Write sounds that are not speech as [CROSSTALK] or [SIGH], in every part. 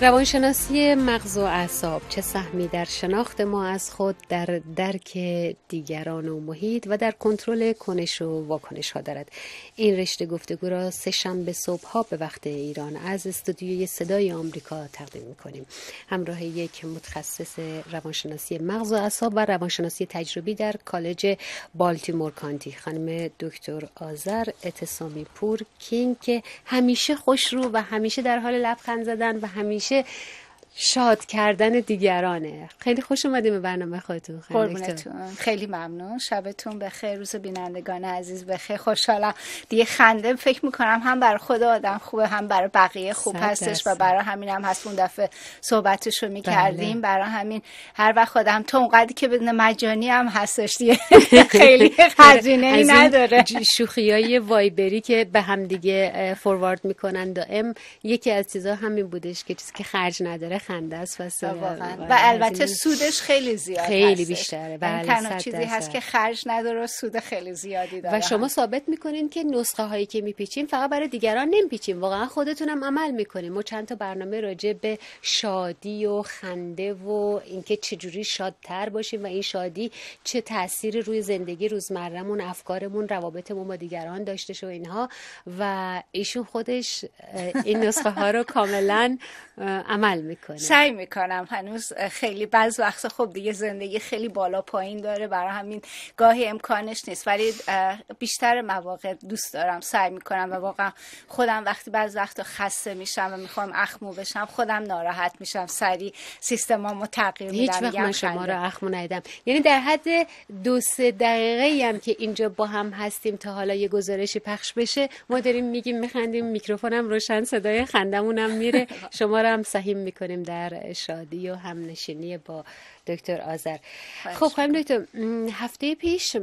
روانشناسی مغز و اعصاب چه سهمی در شناخت ما از خود در درک دیگران و محیط و در کنترل کنش و واکنش ها دارد این رشته گفتگو را سه شنبه صبح ها به وقت ایران از استودیوی صدای آمریکا تقدیم می کنیم همراه یک متخصص روانشناسی مغز و اعصاب و روانشناسی تجربی در کالج بالتیمور کانتی خانم دکتر آذر اتسامی پور کینگ که همیشه خوش رو و همیشه در حال لبخند زدن و همیشه 谢谢。شاد کردن دیگرانه خیلی خوش اومدیم به برنامه خودتون قربونتون خیلی ممنون شبتون بخیر روز بینندگان عزیز بخیر خوشحالم دیگه خنده فکر میکنم هم برای خود آدم خوبه هم برای بقیه خوب هستش و برای همین هم هست اون دفعه صحبتش رو میکردیم بله. برای همین هر وقت خودم تو اونقدر که بدون مجانی هم هستش دیگه [LAUGHS] خیلی خزینه ای نداره شوخی های وایبری که به هم دیگه فوروارد میکنن دائم یکی از چیزا همین بودش که چیزی که خرج نداره خنده است و و البته سودش خیلی زیاد خیلی بیشتره یعنی بله تنها چیزی هست که خرج نداره سود خیلی زیادی داره و شما ثابت میکنین که نسخه هایی که میپیچیم فقط برای دیگران نمیپیچیم واقعا خودتونم عمل میکنین ما چند تا برنامه راجع به شادی و خنده و اینکه چجوری شادتر باشیم و این شادی چه تاثیر روی زندگی روزمرهمون افکارمون روابطمون با دیگران داشته شو اینها و ایشون خودش این نسخه ها رو کاملا عمل میکنه سعی می میکنم هنوز خیلی بعض وقت خب دیگه زندگی خیلی بالا پایین داره برای همین گاهی امکانش نیست ولی بیشتر مواقع دوست دارم سعی میکنم و واقعا خودم وقتی بعض وقت خسته میشم و میخوام اخمو بشم خودم ناراحت میشم سری سیستمامو تغییر میدم هیچ وقت من شما رو اخمو ندیدم یعنی در حد دو سه دقیقه هم که اینجا با هم هستیم تا حالا یه گزارش پخش بشه ما داریم میگیم میخندیم میکروفونم روشن صدای خندمونم میره [LAUGHS] شما رو هم سهیم میکنیم در شادی و همنشینی با دکتر آذر خب خانم دکتر هفته پیش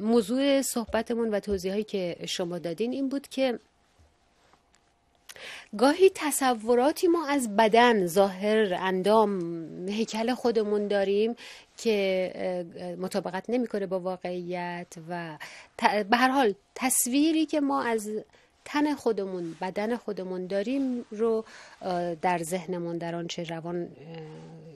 موضوع صحبتمون و هایی که شما دادین این بود که گاهی تصوراتی ما از بدن ظاهر اندام هیکل خودمون داریم که مطابقت نمیکنه با واقعیت و به هر حال تصویری که ما از تن خودمون بدن خودمون داریم رو در ذهنمون در آنچه روان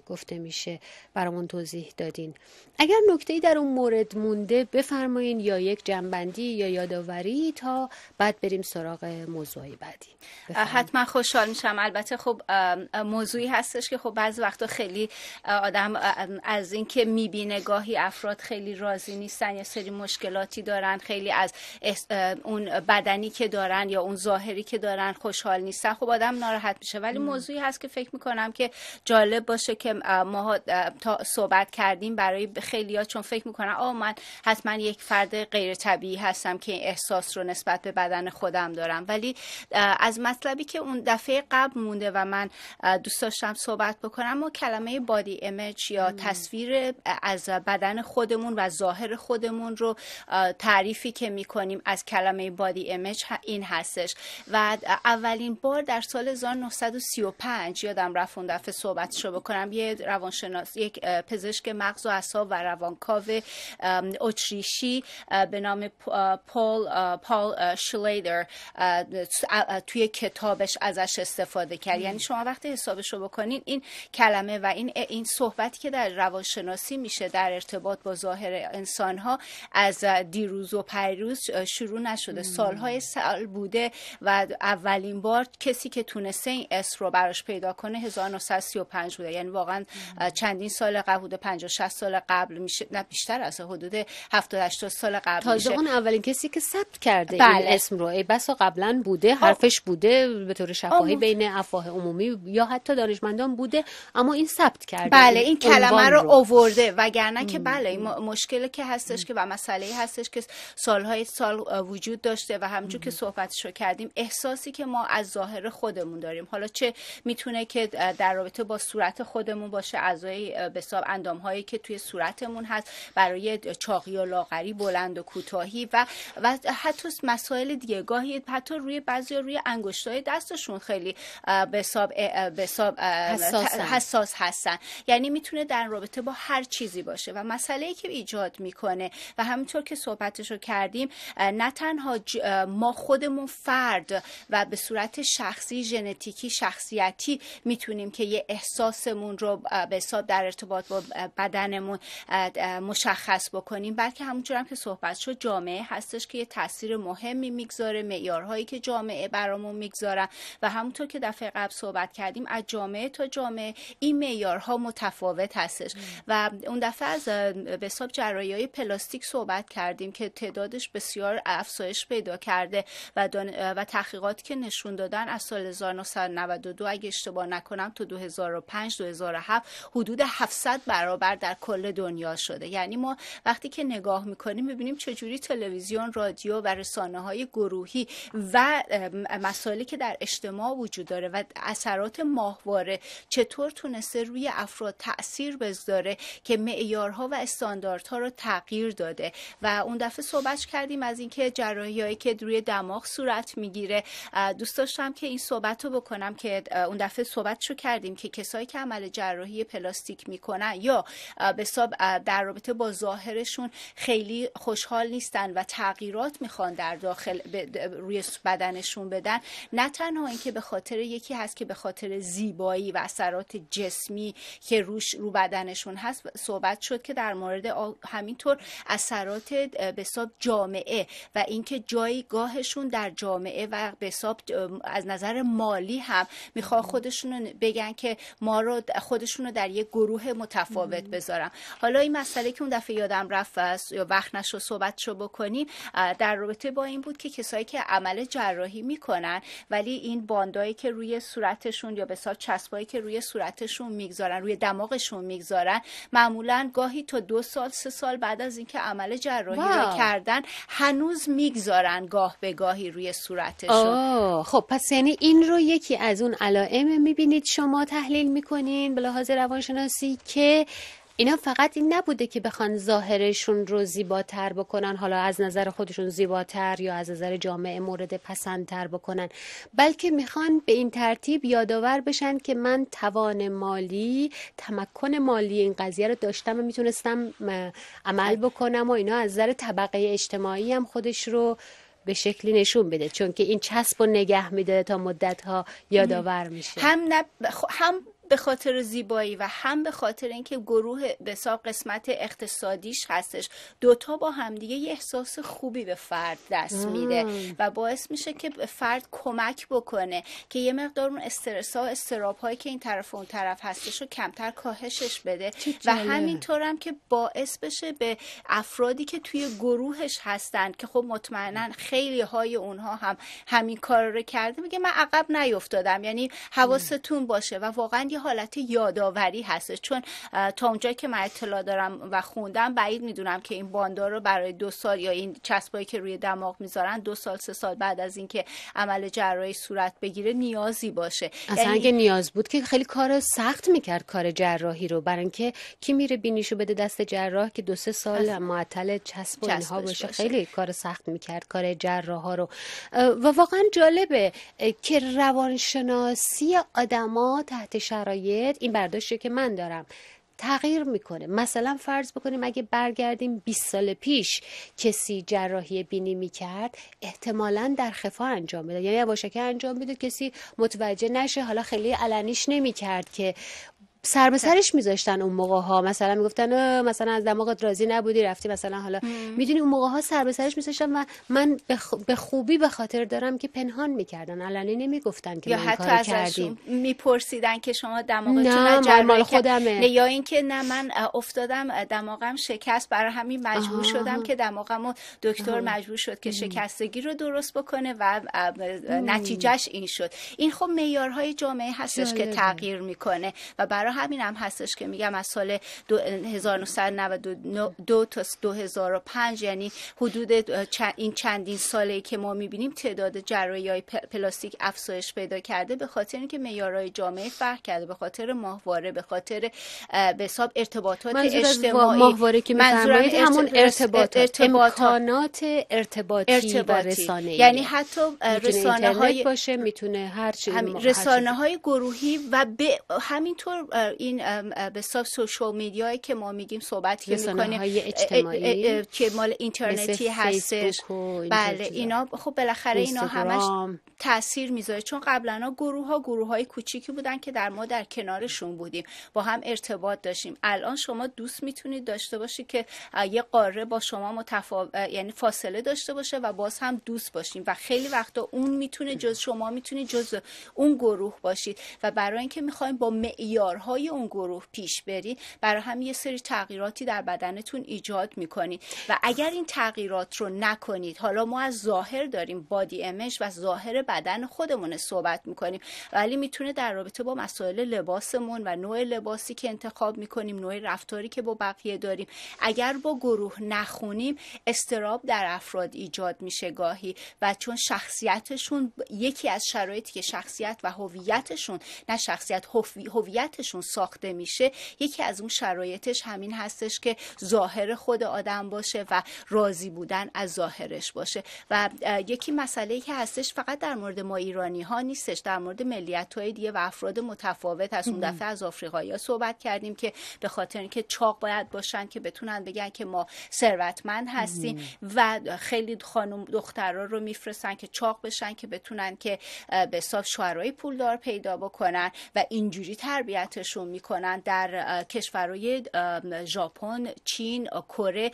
گفته میشه برامون توضیح دادین اگر نکته در اون مورد مونده بفرمایین یا یک جنبندی یا یاداوری تا بعد بریم سراغ موضوعی بعدی حتما خوشحال میشم البته خب موضوعی هستش که خب بعضی وقتا خیلی آدم از اینکه میبینه گاهی افراد خیلی راضی نیستن یا سری مشکلاتی دارن خیلی از اون بدنی که دارن یا اون ظاهری که دارن خوشحال نیستن خب آدم ناراحت میشه ولی موضوعی هست که فکر میکنم که جالب باشه که ما تا صحبت کردیم برای ها چون فکر میکنن آه من حتما یک فرد غیر طبیعی هستم که این احساس رو نسبت به بدن خودم دارم ولی از مطلبی که اون دفعه قبل مونده و من دوست داشتم صحبت بکنم ما کلمه بادی ایمیج یا تصویر از بدن خودمون و ظاهر خودمون رو تعریفی که میکنیم از کلمه بادی ایمیج این هستش و اولین بار در سال 1935 یادم رفت اون دفعه رو بکنم یه روانشناس یک پزشک مغز و اعصاب و روانکاو اتریشی به نام پال پال شلیدر توی کتابش ازش استفاده کرد یعنی شما وقتی حسابش رو بکنین این کلمه و این این صحبتی که در روانشناسی میشه در ارتباط با ظاهر انسان ها از دیروز و پریروز شروع نشده سالهای سال بوده و اولین بار کسی که تونسته این اس رو براش پیدا کنه 1935 بوده یعنی واقعا چندین سال قبل بوده 50 60 سال قبل میشه نه بیشتر از حدود 70 80 سال قبل تازه اون اولین کسی که ثبت کرده بله. این اسم رو ای بسا قبلا بوده حرفش بوده به طور شفاهی بین افواه عمومی یا حتی دانشمندان بوده اما این ثبت کرده بله این, کلمه رو, آورده اوورده وگرنه که بله این مشکلی که هستش که و مسئله هستش که سالهای سال وجود داشته و همچون که صحبت صحبتشو کردیم احساسی که ما از ظاهر خودمون داریم حالا چه میتونه که در رابطه با صورت خودمون باشه اعضای به حساب اندامهایی که توی صورتمون هست برای چاقی و لاغری بلند و کوتاهی و و حتی مسائل دیگه گاهی حتی روی بعضی روی انگشتای دستشون خیلی به حساب حساس, حساس هستن یعنی میتونه در رابطه با هر چیزی باشه و مسئله که ایجاد میکنه و همینطور که صحبتش رو کردیم نه تنها ما خودمون خودمون فرد و به صورت شخصی ژنتیکی شخصیتی میتونیم که یه احساسمون رو به حساب در ارتباط با بدنمون مشخص بکنیم بلکه همونجور هم که صحبت شد جامعه هستش که یه تاثیر مهمی میگذاره معیارهایی که جامعه برامون میگذارن و همونطور که دفعه قبل صحبت کردیم از جامعه تا جامعه این معیارها متفاوت هستش و اون دفعه از به حساب پلاستیک صحبت کردیم که تعدادش بسیار افزایش پیدا کرده و و, و که نشون دادن از سال 1992 اگه اشتباه نکنم تا 2005 2007 حدود 700 برابر در کل دنیا شده یعنی ما وقتی که نگاه میکنیم میبینیم چجوری تلویزیون رادیو و رسانه های گروهی و مسائلی که در اجتماع وجود داره و اثرات ماهواره چطور تونسته روی افراد تاثیر بذاره که معیارها و استانداردها رو تغییر داده و اون دفعه صحبت کردیم از اینکه جراحیهایی که روی دماغ صورت میگیره دوست داشتم که این صحبت رو بکنم که اون دفعه صحبت رو کردیم که کسایی که عمل جراحی پلاستیک میکنن یا به در رابطه با ظاهرشون خیلی خوشحال نیستن و تغییرات میخوان در داخل روی بدنشون بدن نه تنها اینکه به خاطر یکی هست که به خاطر زیبایی و اثرات جسمی که روش رو بدنشون هست صحبت شد که در مورد همینطور اثرات به جامعه و اینکه جایگاهشون در در جامعه و به حساب از نظر مالی هم میخواد خودشونو بگن که ما رو خودشون رو در یک گروه متفاوت بذارن حالا این مسئله که اون دفعه یادم رفت یا وقت نشو صحبت شو بکنیم در رابطه با این بود که کسایی که عمل جراحی میکنن ولی این باندایی که روی صورتشون یا به چسبایی که روی صورتشون میگذارن روی دماغشون میگذارن معمولا گاهی تا دو سال سه سال بعد از اینکه عمل جراحی رو کردن هنوز میگذارن گاه به گاهی روی صورتش خب پس یعنی این رو یکی از اون علائم میبینید شما تحلیل میکنین به لحاظ روانشناسی که اینا فقط این نبوده که بخوان ظاهرشون رو زیباتر بکنن حالا از نظر خودشون زیباتر یا از نظر جامعه مورد پسندتر بکنن بلکه میخوان به این ترتیب یادآور بشن که من توان مالی تمکن مالی این قضیه رو داشتم و میتونستم عمل بله. بکنم و اینا از نظر طبقه اجتماعی هم خودش رو به شکلی نشون بده چون که این چسب و نگه میداره تا مدت ها یادآور میشه هم نب... هم به خاطر زیبایی و هم به خاطر اینکه گروه به قسمت اقتصادیش هستش دوتا با همدیگه یه احساس خوبی به فرد دست میده و باعث میشه که فرد کمک بکنه که یه مقدار اون استرس ها هایی که این طرف و اون طرف هستش رو کمتر کاهشش بده و همینطور هم که باعث بشه به افرادی که توی گروهش هستن که خب مطمئنا خیلی های اونها هم همین کار رو کرده میگه من عقب نیفتادم یعنی حواستون باشه و واقعا حالت یادآوری هست چون تا اونجا که من اطلاع دارم و خوندم بعید میدونم که این باندار رو برای دو سال یا این چسبایی که روی دماغ میذارن دو سال سه سال بعد از اینکه عمل جراحی صورت بگیره نیازی باشه اصلا یعنی... اگه نیاز بود که خیلی کار سخت میکرد کار جراحی رو برای اینکه کی میره بینیشو بده دست جراح که دو سه سال آره. معطل چسب باشه. خیلی کار سخت میکرد کار جراح ها رو و واقعا جالبه که روانشناسی آدما تحت شر... این برداشتی که من دارم تغییر میکنه مثلا فرض بکنیم اگه برگردیم 20 سال پیش کسی جراحی بینی میکرد احتمالا در خفا انجام میداد یعنی یواشکی انجام میده کسی متوجه نشه حالا خیلی علنیش نمیکرد که سر به سرش میذاشتن اون موقع ها مثلا میگفتن مثلا از دماغت راضی نبودی رفتی مثلا حالا میدونی اون موقع ها سر به سرش میذاشتن و من به خوبی به خاطر دارم که پنهان میکردن علنی نمیگفتن که یا من حتی کار کردیم میپرسیدن که شما دماغتون نه مال خودمه نه یا اینکه نه من افتادم دماغم شکست برای همین مجبور شدم که دماغمو دکتر مجبور شد که شکستگی رو درست بکنه و نتیجهش این شد این خب معیارهای جامعه هستش که تغییر میکنه و برای همین هم هستش که میگم از سال 1992 تا 2005 یعنی حدود این چندین ساله که ما میبینیم تعداد جرایی های پلاستیک افزایش پیدا کرده به خاطر اینکه معیارهای جامعه فرق کرده به خاطر ماهواره به خاطر به حساب ارتباطات اجتماعی ماهواره که میفرمایید یعنی همون ارتباطات ارتباطات ارتباطی, ارتباطی. یعنی حتی رسانه های باشه میتونه هر چیزی رسانه های گروهی و به همینطور این به حساب سوشال میدیایی که ما میگیم صحبت که که مال اینترنتی هستش بله اینا خب بالاخره اینا همش تاثیر میذاره چون قبلا گروه ها گروه های کوچیکی بودن که در ما در کنارشون بودیم با هم ارتباط داشتیم الان شما دوست میتونید داشته باشید که یه قاره با شما متفا... یعنی فاصله داشته باشه و باز هم دوست باشیم و خیلی وقتا اون میتونه جز شما میتونید جز اون گروه باشید و برای اینکه میخوایم با معیارها های اون گروه پیش برید برای هم یه سری تغییراتی در بدنتون ایجاد میکنید و اگر این تغییرات رو نکنید حالا ما از ظاهر داریم بادی امش و ظاهر بدن خودمون صحبت میکنیم ولی میتونه در رابطه با مسائل لباسمون و نوع لباسی که انتخاب میکنیم نوع رفتاری که با بقیه داریم اگر با گروه نخونیم استراب در افراد ایجاد میشه گاهی و چون شخصیتشون یکی از شرایطی که شخصیت و هویتشون نه شخصیت هویتشون ساخته میشه یکی از اون شرایطش همین هستش که ظاهر خود آدم باشه و راضی بودن از ظاهرش باشه و یکی مسئله که هستش فقط در مورد ما ایرانی ها نیستش در مورد ملیت های دیگه و افراد متفاوت از اون دفعه از آفریقایی صحبت کردیم که به خاطر اینکه چاق باید باشن که بتونن بگن که ما ثروتمند هستیم و خیلی خانم دخترا رو میفرستن که چاق بشن که بتونن که به حساب شوهرای پولدار پیدا بکنن و اینجوری تربیتش میکنن در کشورهای ژاپن، چین، کره،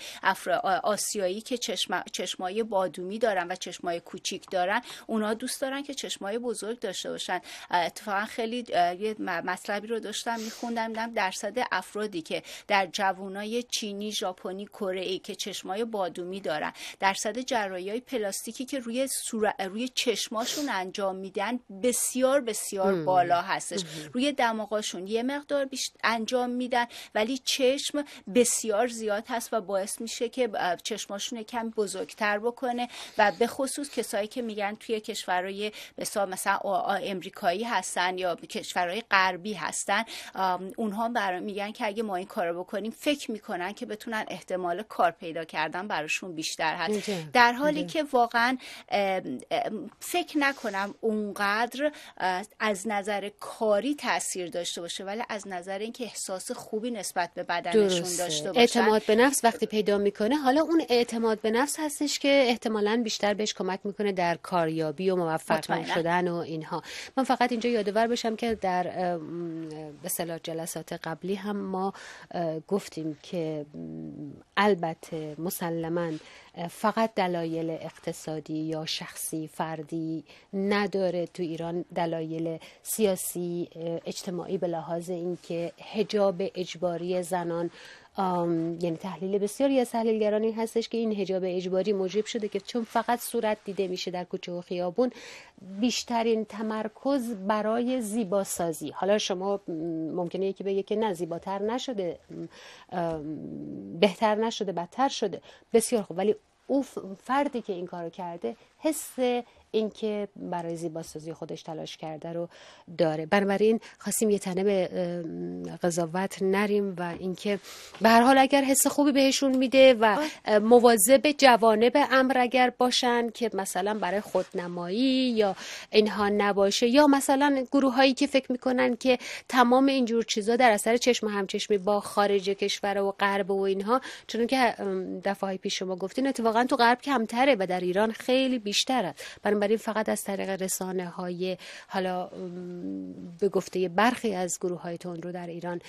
آسیایی که چشم، چشمای بادومی دارن و چشمای کوچیک دارن اونا دوست دارن که چشمای بزرگ داشته باشن اتفاقا خیلی یه مطلبی رو داشتم میخوندم درصد افرادی که در جوانای چینی، ژاپنی، کره ای که چشمای بادومی دارن درصد های پلاستیکی که روی روی چشماشون انجام میدن بسیار بسیار بالا هستش روی دماغاشون مقدار انجام میدن ولی چشم بسیار زیاد هست و باعث میشه که چشماشون کم بزرگتر بکنه و به خصوص کسایی که میگن توی کشورهای مثلا مثلا امریکایی هستن یا کشورهای غربی هستن اونها میگن که اگه ما این کارو بکنیم فکر میکنن که بتونن احتمال کار پیدا کردن براشون بیشتر هست در حالی که واقعا فکر نکنم اونقدر از نظر کاری تاثیر داشته باشه ولی از نظر اینکه احساس خوبی نسبت به بدنشون داشته باشن اعتماد به نفس وقتی پیدا میکنه حالا اون اعتماد به نفس هستش که احتمالا بیشتر بهش کمک میکنه در کاریابی و موفق شدن و اینها من فقط اینجا یادآور بشم که در به صلاح جلسات قبلی هم ما گفتیم که البته مسلما فقط دلایل اقتصادی یا شخصی فردی نداره تو ایران دلایل سیاسی اجتماعی به لحاظ اینکه حجاب اجباری زنان یعنی تحلیل بسیاری از تحلیلگران این هستش که این حجاب اجباری موجب شده که چون فقط صورت دیده میشه در کوچه و خیابون بیشترین تمرکز برای زیباسازی حالا شما ممکنه یکی بگه که نه زیباتر نشده بهتر نشده بدتر شده بسیار خوب ولی او فردی که این کارو کرده حس اینکه برای زیباسازی خودش تلاش کرده رو داره بنابراین خواستیم یه تنه به قضاوت نریم و اینکه به هر حال اگر حس خوبی بهشون میده و مواظب جوانب امر اگر باشن که مثلا برای خودنمایی یا اینها نباشه یا مثلا گروه هایی که فکر میکنن که تمام اینجور چیزا در اثر چشم همچشمی با خارج کشور و غرب و اینها چون که دفعه پیش شما گفتین اتفاقا تو غرب کمتره و در ایران خیلی بیشتر بنابراین فقط از طریق رسانه های حالا به گفته برخی از گروه های رو در ایران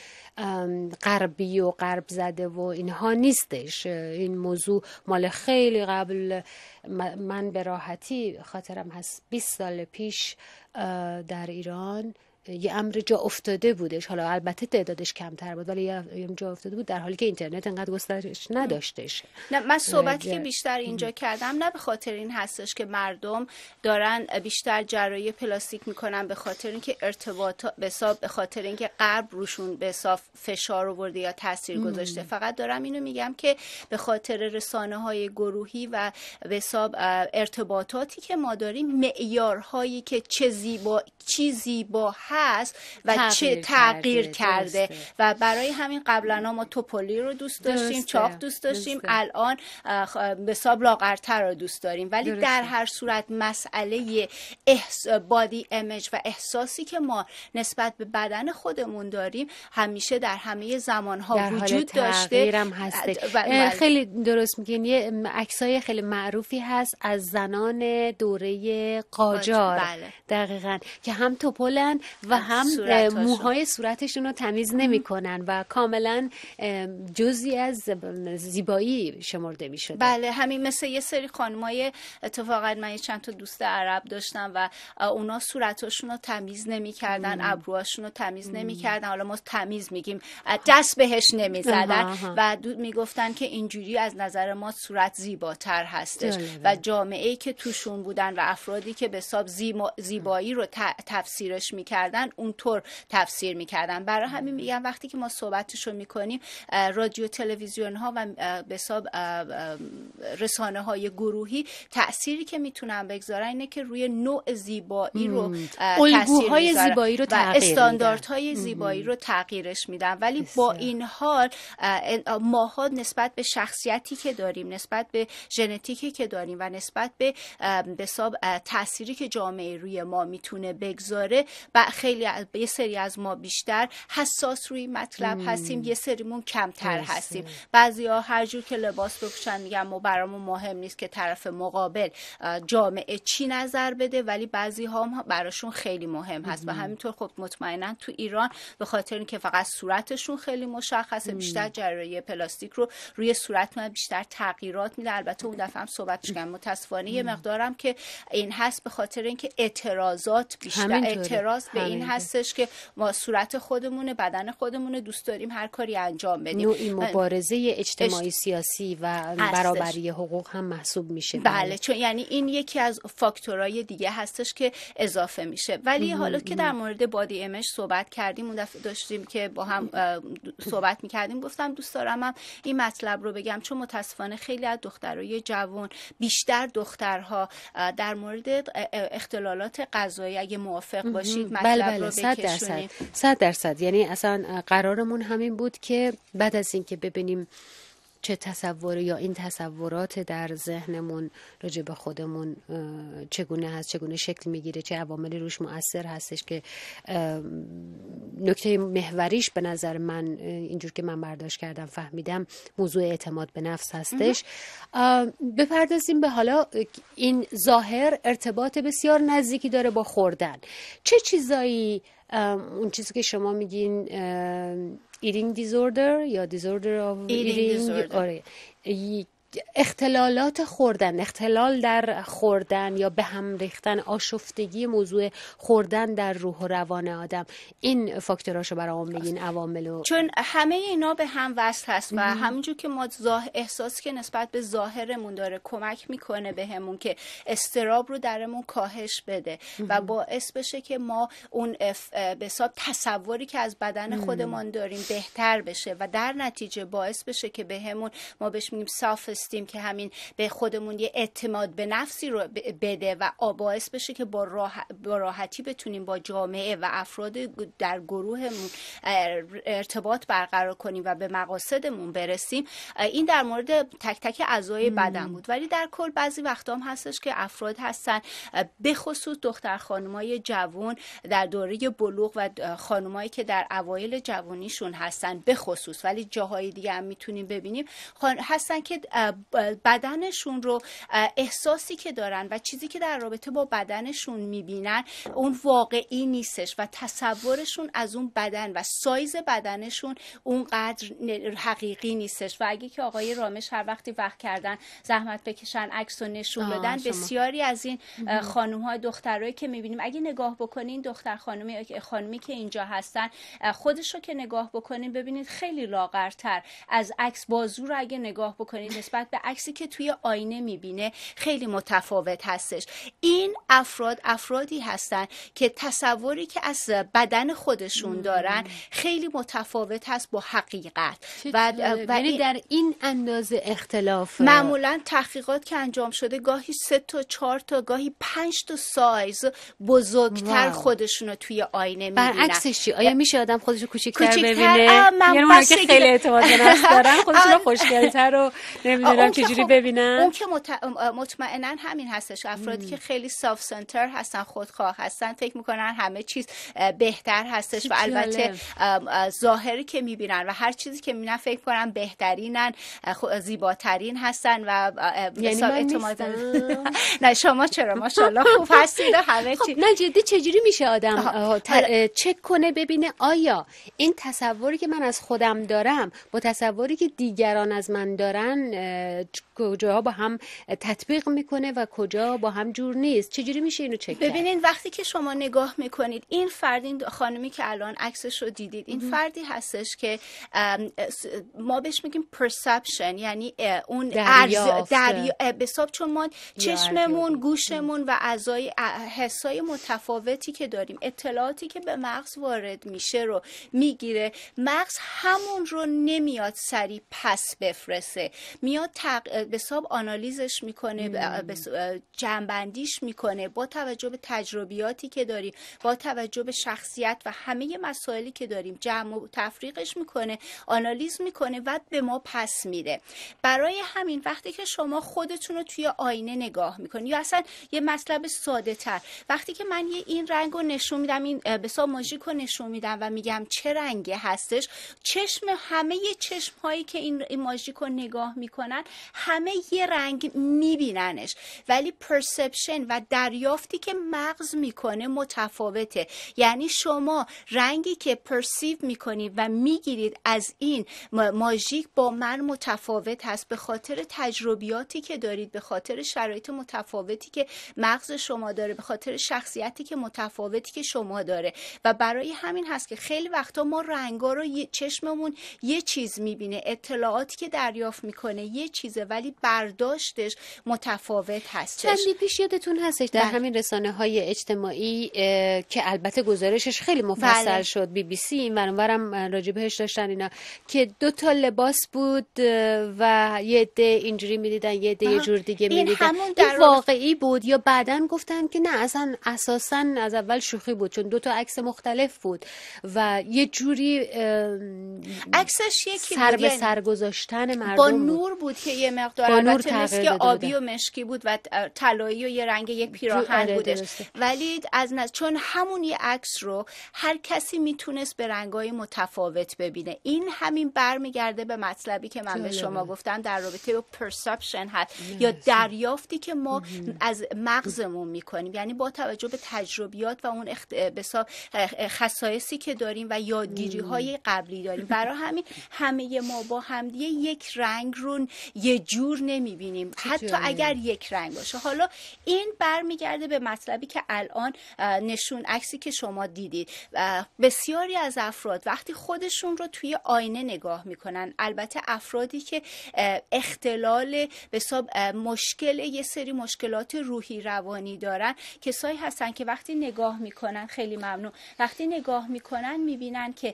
غربی و غرب زده و اینها نیستش این موضوع مال خیلی قبل من به راحتی خاطرم هست 20 سال پیش در ایران یه امر جا افتاده بودش حالا البته تعدادش کمتر بود ولی یه جا افتاده بود در حالی که اینترنت انقدر گسترش نداشتش نه من صحبتی که بیشتر اینجا کردم نه به خاطر این هستش که مردم دارن بیشتر جرایی پلاستیک میکنن به خاطر اینکه ارتباط به به خاطر اینکه غرب روشون به حساب فشار آورده یا تاثیر گذاشته فقط دارم اینو میگم که به خاطر رسانه های گروهی و به ارتباطاتی که ما داریم معیارهایی که چه زیبا چیزی با هست و تغییر چه تغییر کرده, و برای همین قبلا ما توپولی رو دوست داشتیم درسته. چاق دوست داشتیم الان به حساب لاغرتر رو دوست داریم ولی در هر صورت مسئله احس... بادی امیج و احساسی که ما نسبت به بدن خودمون داریم همیشه در همه زمان ها وجود داشته هسته. بله. خیلی درست میگین یه عکسای خیلی معروفی هست از زنان دوره قاجار بله. دقیقا که هم توپلن و هم موهای صورتشون رو تمیز نمیکنن و کاملا جزی از زیبایی شمرده می شده بله همین مثل یه سری خانمای اتفاقا من چند تا دوست عرب داشتم و اونا صورتشون رو تمیز نمیکردن ابروهاشون رو تمیز نمیکردن حالا ما تمیز میگیم دست بهش نمیزدن و میگفتن که اینجوری از نظر ما صورت زیباتر هستش و جامعه ای که توشون بودن و افرادی که به حساب زیبایی رو تفسیرش میکردن کردن اونطور تفسیر میکردن برای همین میگم وقتی که ما صحبتش رو میکنیم رادیو تلویزیون ها و به حساب رسانه های گروهی تأثیری که میتونن بگذارن اینه که روی نوع زیبایی رو الگوهای زیبایی رو و های زیبایی رو تغییرش میدن ولی با این حال ماها نسبت به شخصیتی که داریم نسبت به ژنتیکی که داریم و نسبت به حساب تأثیری که جامعه روی ما میتونه بگذاره و خیلی یه سری از ما بیشتر حساس روی مطلب هستیم یه سریمون کمتر هستیم بعضیا هر جور که لباس بپوشن میگن ما برامون مهم نیست که طرف مقابل جامعه چی نظر بده ولی بعضی ها براشون خیلی مهم هست و همینطور خب مطمئنا تو ایران به خاطر اینکه فقط صورتشون خیلی مشخصه بیشتر جراحی پلاستیک رو روی صورت من بیشتر تغییرات میده البته اون دفعه هم صحبتش کردم یه مقدارم که این هست به خاطر اینکه اعتراضات بیشتر اعتراض به این هستش که ما صورت خودمون بدن خودمونه دوست داریم هر کاری انجام بدیم نوعی مبارزه اجتماعی سیاسی و برابری حقوق هم محسوب میشه بله. بله چون یعنی این یکی از فاکتورهای دیگه هستش که اضافه میشه ولی حالا که در مورد بادی امش صحبت کردیم اون دفعه داشتیم که با هم صحبت میکردیم گفتم دوست دارم هم این مطلب رو بگم چون متاسفانه خیلی از دخترای جوان بیشتر دخترها در مورد اختلالات غذایی اگه موافق باشید بله، بله بله صد درصد صد درصد یعنی اصلا قرارمون همین بود که بعد از اینکه ببینیم چه تصور یا این تصورات در ذهنمون راجع به خودمون چگونه هست چگونه شکل میگیره چه عوامل روش مؤثر هستش که نکته محوریش به نظر من اینجور که من برداشت کردم فهمیدم موضوع اعتماد به نفس هستش بپردازیم به حالا این ظاهر ارتباط بسیار نزدیکی داره با خوردن چه چیزایی اون چیزی که شما میگین eating disorder, your disorder of eating, eating disorder. or uh, اختلالات خوردن اختلال در خوردن یا به هم ریختن آشفتگی موضوع خوردن در روح و روان آدم این فاکتوراشو برام بگین عوامل رو چون همه اینا به هم وصل هست و همینجور که ما احساس که نسبت به ظاهرمون داره کمک میکنه به همون که استراب رو درمون کاهش بده و باعث بشه که ما اون به حساب تصوری که از بدن خودمان داریم بهتر بشه و در نتیجه باعث بشه که بهمون همون ما بهش میگیم نیستیم که همین به خودمون یه اعتماد به نفسی رو بده و باعث بشه که با, راحتی بتونیم با جامعه و افراد در گروهمون ارتباط برقرار کنیم و به مقاصدمون برسیم این در مورد تک تک اعضای بدن بود ولی در کل بعضی وقتا هم هستش که افراد هستن به خصوص دختر خانمای جوان در دوره بلوغ و خانمایی که در اوایل جوانیشون هستن به خصوص ولی جاهای دیگه هم میتونیم ببینیم هستن که بدنشون رو احساسی که دارن و چیزی که در رابطه با بدنشون میبینن اون واقعی نیستش و تصورشون از اون بدن و سایز بدنشون اونقدر حقیقی نیستش و اگه که آقای رامش هر وقتی وقت کردن زحمت بکشن عکس و نشون بدن بسیاری از این خانم ها دخترایی که میبینیم اگه نگاه بکنین دختر خانومی که اینجا هستن خودش رو که نگاه بکنین ببینید خیلی لاغرتر از عکس بازو اگه نگاه بکنین نسبت به عکسی که توی آینه میبینه خیلی متفاوت هستش این افراد افرادی هستن که تصوری که از بدن خودشون دارن خیلی متفاوت هست با حقیقت و, یعنی در این اندازه اختلاف معمولا تحقیقات که انجام شده گاهی سه تا چهار تا گاهی پنج تا سایز بزرگتر خودشون رو توی آینه میبینن برعکسش چی آیا میشه آدم خودش رو ببینه یعنی که خیلی اعتماد به نفس دارن خودشون رو خوشگلتر و نمیدونم که خب، ببینن اون که مت... مطمئنا همین هستش افرادی که خیلی ساف سنتر هستن خودخواه هستن فکر میکنن همه چیز بهتر هستش و البته ظاهری که میبینن و هر چیزی که میبینن فکر کنن بهترینن زیباترین هستن و یعنی اعتماد [LAUGHS] نه شما چرا ماشاءالله خوب هستید همه خب، چی نه جدی چجوری میشه آدم آره. چک کنه ببینه آیا این تصوری که من از خودم دارم با تصوری که دیگران از من دارن de کجا با هم تطبیق میکنه و کجا با هم جور نیست چجوری میشه اینو چک ببینین وقتی که شما نگاه میکنید این فرد این خانمی که الان عکسش رو دیدید این فردی هستش که ما بهش میگیم پرسپشن یعنی اون دریافت. چون ما چشممون گوشمون و اعضای حسای متفاوتی که داریم اطلاعاتی که به مغز وارد میشه رو میگیره مغز همون رو نمیاد سریع پس بفرسه. میاد تق... حساب آنالیزش میکنه جنبندیش میکنه با توجه به تجربیاتی که داریم با توجه به شخصیت و همه مسائلی که داریم جمع و تفریقش میکنه آنالیز میکنه و به ما پس میده برای همین وقتی که شما خودتون رو توی آینه نگاه میکنید یا اصلا یه مطلب ساده تر وقتی که من یه این رنگ رو نشون میدم این بساب ماژیک رو نشون میدم و میگم چه رنگی هستش چشم همه چشم هایی که این ماژیک رو نگاه میکنن همه یه رنگ میبیننش ولی پرسپشن و دریافتی که مغز میکنه متفاوته یعنی شما رنگی که پرسیو میکنید و میگیرید از این ماژیک با من متفاوت هست به خاطر تجربیاتی که دارید به خاطر شرایط متفاوتی که مغز شما داره به خاطر شخصیتی که متفاوتی که شما داره و برای همین هست که خیلی وقتا ما رنگا رو چشممون یه چیز میبینه اطلاعاتی که دریافت میکنه یه چیزه ولی ولی برداشتش متفاوت هستش چندی پیش یادتون هستش در بله. همین رسانه های اجتماعی که البته گزارشش خیلی مفصل بله. شد بی بی سی این برام راجبهش داشتن اینا که دو تا لباس بود و یه ده اینجوری میدیدن یه ده یه جور دیگه میدیدن در این واقعی بود یا بعدا گفتن که نه اصلا اساسا از اول شوخی بود چون دو تا عکس مختلف بود و یه جوری عکسش یکی سر به یعنی سر گذاشتن مردم با نور بود, بود که یه چراغ آبی و مشکی بود و طلایی و یه رنگ یک پیراهن آره، بودش ولی از نظر چون همون یه عکس رو هر کسی میتونست به رنگای متفاوت ببینه این همین برمیگرده به مطلبی که من به شما گفتم در رابطه با پرسپشن هست یا دریافتی که ما از مغزمون میکنیم یعنی با توجه به تجربیات و اون اخت... خصایصی که داریم و یادگیری های قبلی داریم برای همین همه ما با همدیه یک رنگ رو یه جور نمیبینیم حتی اگر یک رنگ باشه حالا این برمیگرده به مطلبی که الان نشون عکسی که شما دیدید بسیاری از افراد وقتی خودشون رو توی آینه نگاه میکنن البته افرادی که اختلال به مشکل یه سری مشکلات روحی روانی دارن کسایی هستن که وقتی نگاه میکنن خیلی ممنون وقتی نگاه میکنن میبینن که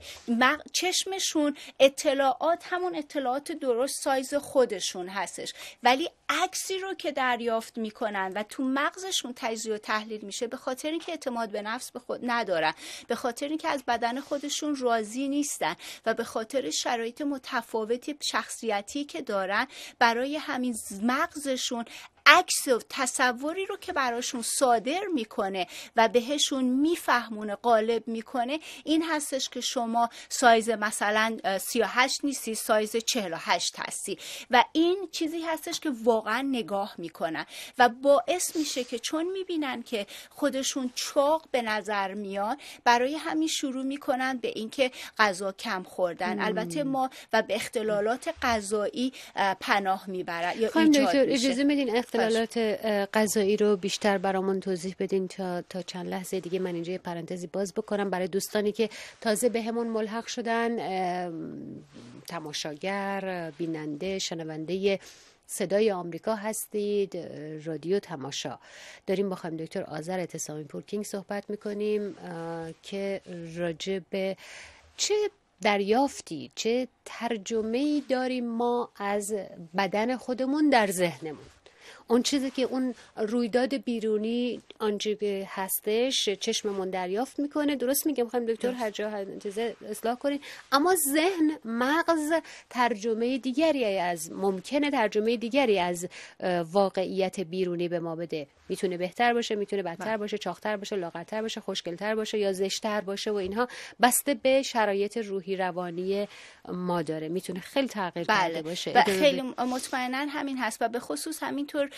چشمشون اطلاعات همون اطلاعات درست سایز خودشون هست ولی عکسی رو که دریافت میکنن و تو مغزشون تجزیه و تحلیل میشه به خاطر اینکه اعتماد به نفس به خود ندارن به خاطر اینکه از بدن خودشون راضی نیستن و به خاطر شرایط متفاوتی شخصیتی که دارن برای همین مغزشون عکس و تصوری رو که براشون صادر میکنه و بهشون میفهمونه قالب میکنه این هستش که شما سایز مثلا 38 نیستی سایز 48 هستی و این چیزی هستش که واقعا نگاه میکنن و باعث میشه که چون میبینن که خودشون چاق به نظر میان برای همین شروع میکنن به اینکه غذا کم خوردن البته ما و به اختلالات غذایی پناه میبرن یا ایجاد اجازه اختلالات غذایی رو بیشتر برامون توضیح بدین تا, تا چند لحظه دیگه من اینجا یه پرانتزی باز بکنم برای دوستانی که تازه بهمون همون ملحق شدن تماشاگر بیننده شنونده صدای آمریکا هستید رادیو تماشا داریم با خانم دکتر آذر اتسامی پورکینگ صحبت میکنیم که راجع به چه دریافتی چه ترجمه داریم ما از بدن خودمون در ذهنمون اون چیزی که اون رویداد بیرونی آنچه هستش چشممون دریافت میکنه درست میگه میخوایم دکتر هر جا هر اصلاح کنید اما ذهن مغز ترجمه دیگری از ممکنه ترجمه دیگری از واقعیت بیرونی به ما بده میتونه بهتر باشه میتونه بدتر بله. باشه چاختر باشه لاغرتر باشه خوشگلتر باشه یا زشتر باشه و اینها بسته به شرایط روحی روانی ما داره میتونه خیلی تغییر بله. باشه و خیلی مطمئنا همین هست و به خصوص همینطور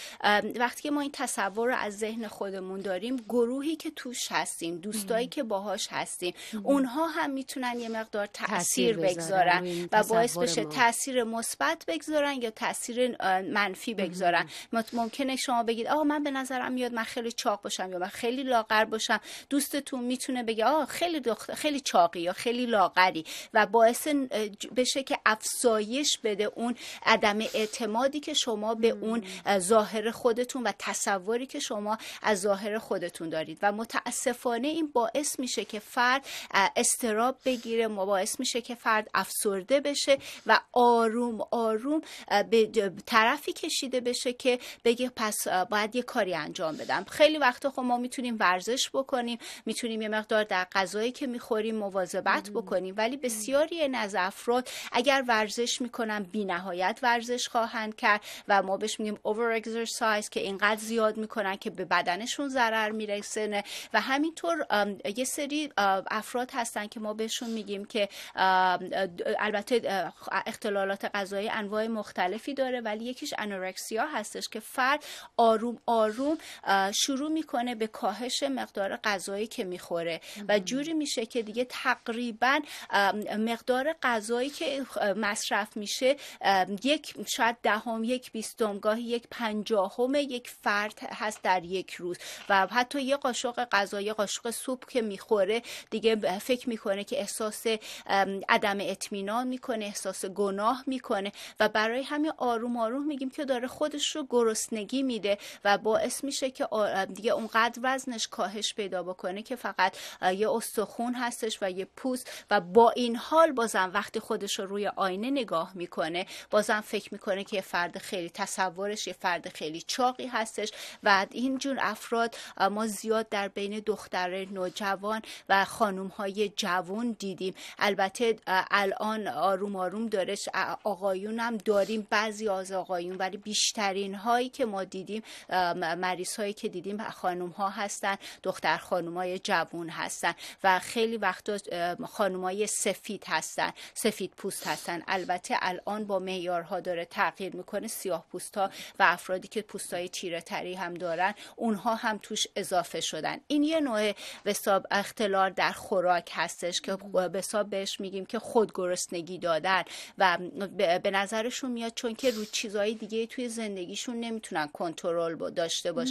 وقتی که ما این تصور رو از ذهن خودمون داریم گروهی که توش هستیم دوستایی که باهاش هستیم اونها هم میتونن یه مقدار تاثیر بگذارن و باعث بشه تاثیر مثبت بگذارن یا تاثیر منفی بگذارن ممکنه شما بگید آه من به نظر نظرم میاد من خیلی چاق باشم یا من خیلی لاغر باشم دوستتون میتونه بگه آه خیلی دخت... خیلی چاقی یا خیلی لاغری و باعث بشه که افزایش بده اون عدم اعتمادی که شما به اون ظاهر خودتون و تصوری که شما از ظاهر خودتون دارید و متاسفانه این باعث میشه که فرد استراب بگیره باعث میشه که فرد افسرده بشه و آروم آروم به طرفی کشیده بشه که بگه پس باید یه کاری انجام بدم خیلی وقتا خب ما میتونیم ورزش بکنیم میتونیم یه مقدار در غذایی که میخوریم مواظبت بکنیم ولی بسیاری از افراد اگر ورزش میکنن بینهایت ورزش خواهند کرد و ما بهش میگیم over exercise که اینقدر زیاد میکنن که به بدنشون ضرر میرسه و همینطور یه سری افراد هستن که ما بهشون میگیم که البته اختلالات غذایی انواع مختلفی داره ولی یکیش انورکسیا هستش که فرد آروم آروم شروع میکنه به کاهش مقدار غذایی که میخوره و جوری میشه که دیگه تقریبا مقدار غذایی که مصرف میشه یک شاید دهم یک بیستم گاهی یک پنجاهم یک فرد هست در یک روز و حتی یه قاشق غذا یه قاشق سوپ که میخوره دیگه فکر میکنه که احساس عدم اطمینان میکنه احساس گناه میکنه و برای همین آروم آروم میگیم که داره خودش رو گرسنگی میده و باعث میشه که دیگه اونقدر وزنش کاهش پیدا بکنه که فقط یه استخون هستش و یه پوست و با این حال بازم وقتی خودش رو روی آینه نگاه میکنه بازم فکر میکنه که یه فرد خیلی تصورش یه فرد خیلی چاقی هستش و اینجور افراد ما زیاد در بین دختر نوجوان و خانم های جوان دیدیم البته الان آروم آروم دارش آقایون هم داریم بعضی از آقایون ولی بیشترین هایی که ما دیدیم مریض هایی که دیدیم خانم ها هستن دختر خانم های جوون هستن و خیلی وقت خانم های سفید هستن سفید پوست هستن البته الان با معیارها داره تغییر میکنه سیاه پوست ها و افرادی که پوست های تیره تری هم دارن اونها هم توش اضافه شدن این یه نوع وساب اختلال در خوراک هستش که وساب بهش میگیم که خودگرسنگی دادن و به نظرشون میاد چون که رو چیزهای دیگه توی زندگیشون نمیتونن کنترل داشته باشن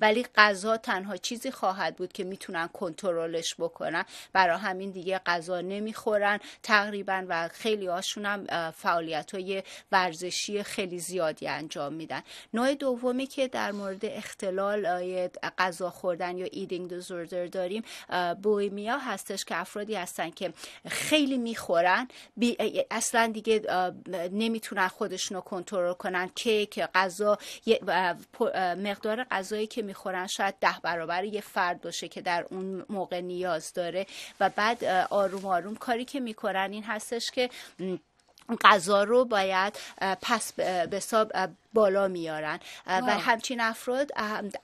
ولی غذا تنها چیزی خواهد بود که میتونن کنترلش بکنن برای همین دیگه غذا نمیخورن تقریبا و خیلی هاشون هم فعالیت های ورزشی خیلی زیادی انجام میدن نوع دومی که در مورد اختلال غذا خوردن یا ایدینگ دزوردر داریم بویمیا هستش که افرادی هستن که خیلی میخورن اصلا دیگه نمیتونن خودشون رو کنترل کنن کیک غذا مقدار غذایی که میخورن شاید ده برابر یه فرد باشه که در اون موقع نیاز داره و بعد آروم آروم کاری که میکنن این هستش که غذا رو باید پس به بالا میارن و همچین افراد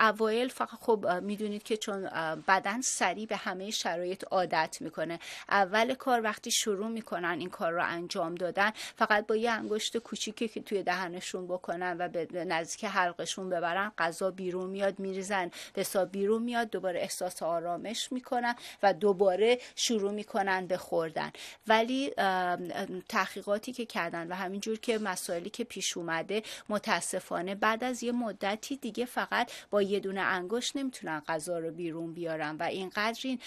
اوایل فقط خب میدونید که چون بدن سریع به همه شرایط عادت میکنه اول کار وقتی شروع میکنن این کار رو انجام دادن فقط با یه انگشت کوچیکی که توی دهنشون بکنن و به نزدیک حلقشون ببرن غذا بیرون میاد میریزن حساب بیرون میاد دوباره احساس آرامش میکنن و دوباره شروع میکنن به خوردن ولی تحقیقاتی که کردن و همینجور که مسائلی که پیش اومده متاسفانه بعد از یه مدتی دیگه فقط با یه دونه انگشت نمیتونن غذا رو بیرون بیارن و اینقدر این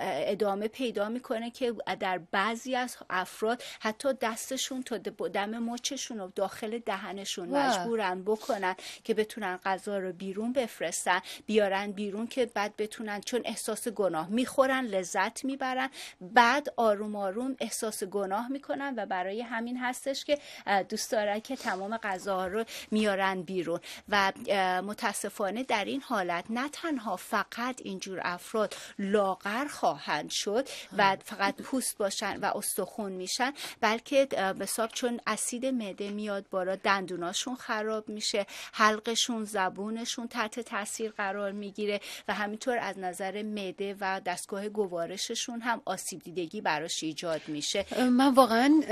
ادامه پیدا میکنه که در بعضی از افراد حتی دستشون تا دم مچشون و داخل دهنشون مجبورن بکنن که بتونن غذا رو بیرون بفرستن بیارن بیرون که بعد بتونن چون احساس گناه میخورن لذت میبرن بعد آروم آروم احساس گناه میکنن و برای همین هستش که دوست دارن که تمام غذا رو میارن بیرون و متاسفانه در این حالت نه تنها فقط اینجور افراد لاغر خواهند شد و فقط پوست باشن و استخون میشن بلکه بساب چون اسید مده میاد بالا دندوناشون خراب میشه حلقشون زبونشون تحت تاثیر قرار میگیره و همینطور از نظر مده و دستگاه گوارششون هم آسیب دیدگی براش ایجاد میشه من واقعا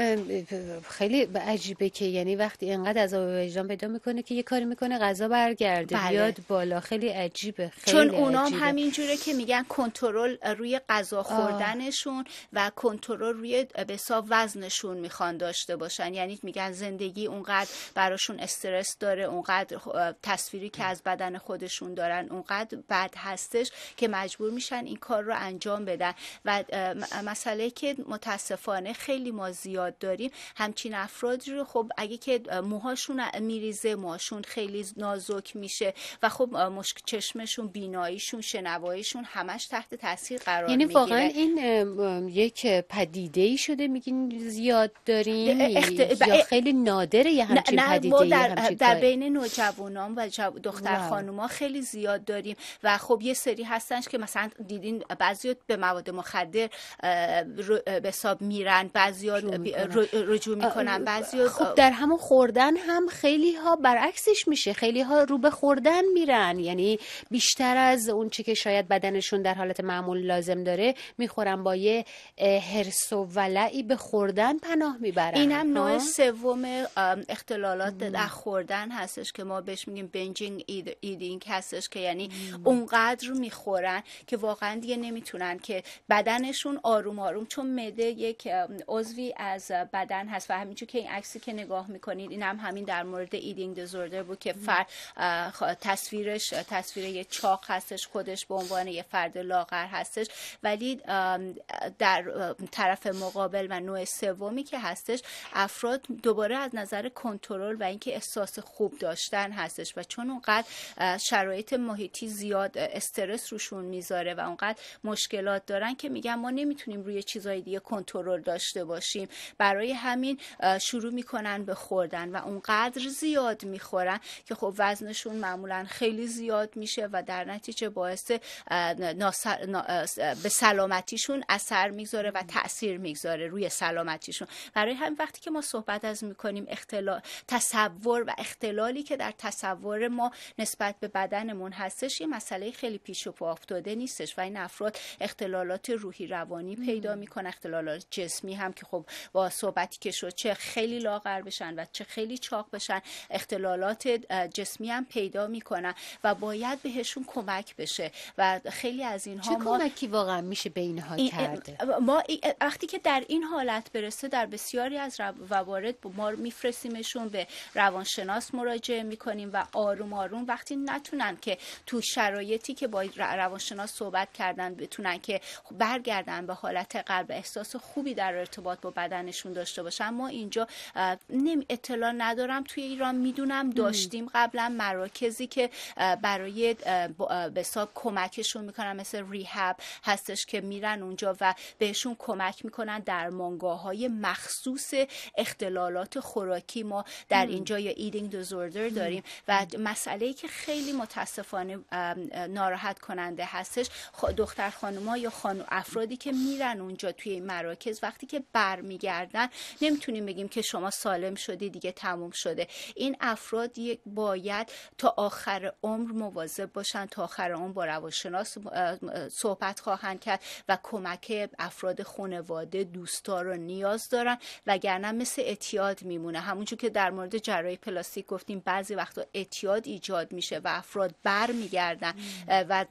خیلی عجیبه که یعنی وقتی اینقدر از وجدان میکنه که یه کاری میکنه غذا برگرده بله. بالا خیلی عجیبه چون اونام همین همینجوره که میگن کنترل روی غذا خوردنشون و کنترل روی بسا وزنشون میخوان داشته باشن یعنی میگن زندگی اونقدر براشون استرس داره اونقدر تصویری که از بدن خودشون دارن اونقدر بد هستش که مجبور میشن این کار رو انجام بدن و مسئله که متاسفانه خیلی ما زیاد داریم همچین افراد رو خب اگه که موهاشون ریز ماشون خیلی نازک میشه و خب مشک چشمشون بیناییشون شنواییشون همش تحت تاثیر قرار یعنی واقعا این یک پدیده ای شده میگین زیاد داریم یا خیلی نادره یه همچین نه، نه، در, در بین نوجوانان و دختر خانوما خیلی زیاد داریم و خب یه سری هستن که مثلا دیدین بعضی به مواد مخدر به حساب میرن بعضی رجوع میکنن بعضی خب در همون خوردن هم خیلی ها برعکسش میشه خیلی ها رو به خوردن میرن یعنی بیشتر از اون چی که شاید بدنشون در حالت معمول لازم داره میخورن با یه هرس و ولعی به خوردن پناه میبرن اینم نوع سوم اختلالات در خوردن هستش که ما بهش میگیم بنجینگ ایدینگ هستش که یعنی اونقدر میخورن که واقعا دیگه نمیتونن که بدنشون آروم آروم چون مده یک عضوی از بدن هست و همینجور که این عکسی که نگاه میکنید اینم هم همین در مورد فیدینگ دیزوردر بود که فرد تصویرش تصویر یه چاق هستش خودش به عنوان یه فرد لاغر هستش ولی در طرف مقابل و نوع سومی که هستش افراد دوباره از نظر کنترل و اینکه احساس خوب داشتن هستش و چون اونقدر شرایط محیطی زیاد استرس روشون میذاره و اونقدر مشکلات دارن که میگن ما نمیتونیم روی چیزهای دیگه کنترل داشته باشیم برای همین شروع میکنن به خوردن و اونقدر زیاد زیاد میخورن که خب وزنشون معمولا خیلی زیاد میشه و در نتیجه باعث به سلامتیشون اثر میگذاره و تاثیر میگذاره روی سلامتیشون برای همین وقتی که ما صحبت از میکنیم اختلال تصور و اختلالی که در تصور ما نسبت به بدنمون هستش یه مسئله خیلی پیش و پا افتاده نیستش و این افراد اختلالات روحی روانی پیدا میکنن اختلالات جسمی هم که خب با صحبتی که شد چه خیلی لاغر بشن و چه خیلی چاق بشن اختلالات جسمی هم پیدا میکنن و باید بهشون کمک بشه و خیلی از اینها ما کمکی واقعا میشه به اینها کرده ما وقتی که در این حالت برسه در بسیاری از موارد ما میفرستیمشون به روانشناس مراجعه میکنیم و آروم آروم وقتی نتونن که تو شرایطی که با روانشناس صحبت کردن بتونن که برگردن به حالت قلب احساس خوبی در ارتباط با بدنشون داشته باشن ما اینجا اطلاع ندارم توی ایران میدونم داشتیم قبلا مراکزی که برای به کمکشون میکنن مثل ریهب هستش که میرن اونجا و بهشون کمک میکنن در مانگاه های مخصوص اختلالات خوراکی ما در اینجا یا ایدینگ دزوردر داریم و مسئله ای که خیلی متاسفانه ناراحت کننده هستش دختر خانوما یا خانو افرادی که میرن اونجا توی این مراکز وقتی که برمیگردن نمیتونیم بگیم که شما سالم شدی دیگه تموم شده این افراد یک باید تا آخر عمر مواظب باشن تا آخر عمر با روانشناس صحبت خواهند کرد و کمک افراد خانواده دوستا رو نیاز دارن وگرنه مثل اعتیاد میمونه همونجور که در مورد جرای پلاستیک گفتیم بعضی وقتا اعتیاد ایجاد میشه و افراد بر میگردن و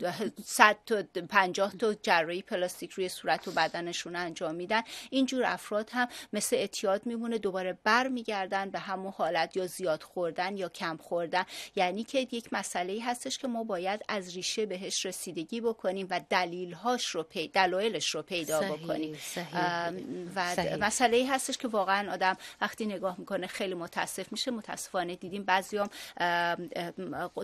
100 تا 50 تا جراحی پلاستیک روی صورت و بدنشون انجام میدن اینجور افراد هم مثل اعتیاد میمونه دوباره بر میگردن به همون حالت یا زیاد خوردن یا کم خوردن یعنی که یک مسئله هستش که ما باید از ریشه بهش رسیدگی بکنیم و هاش رو پی دلایلش رو پیدا صحیح، بکنیم صحیح، و صحیح. مسئله هستش که واقعا آدم وقتی نگاه میکنه خیلی متاسف میشه متاسفانه دیدیم هم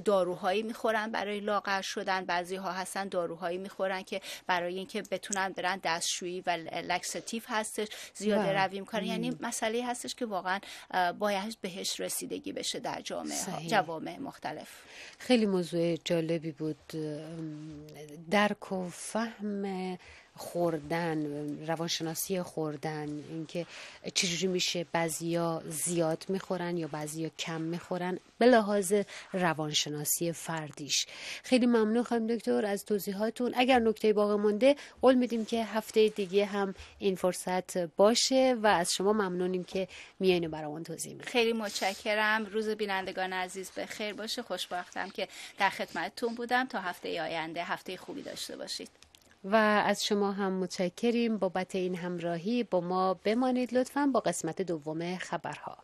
داروهایی میخورن برای لاغر شدن بعضی ها هستن داروهایی میخورن که برای اینکه بتونن برن دستشویی و لکستیو هستش زیاده بله. روی میکنن یعنی مسئله هستش که واقعا باید بهش رسیدگی بشه در جامعه جوامع مختلف خیلی موضوع جالبی بود درک و فهم خوردن روانشناسی خوردن اینکه چجوری میشه بعضیا زیاد میخورن یا بعضیا کم میخورن به لحاظ روانشناسی فردیش خیلی ممنون خانم دکتر از توضیحاتون اگر نکته باقی مونده قول میدیم که هفته دیگه هم این فرصت باشه و از شما ممنونیم که میایین و برامون توضیح میدید خیلی متشکرم روز بینندگان عزیز به خیر باشه خوشبختم که در خدمتتون بودم تا هفته آینده هفته خوبی داشته باشید و از شما هم متشکریم بابت این همراهی با ما بمانید لطفا با قسمت دوم خبرها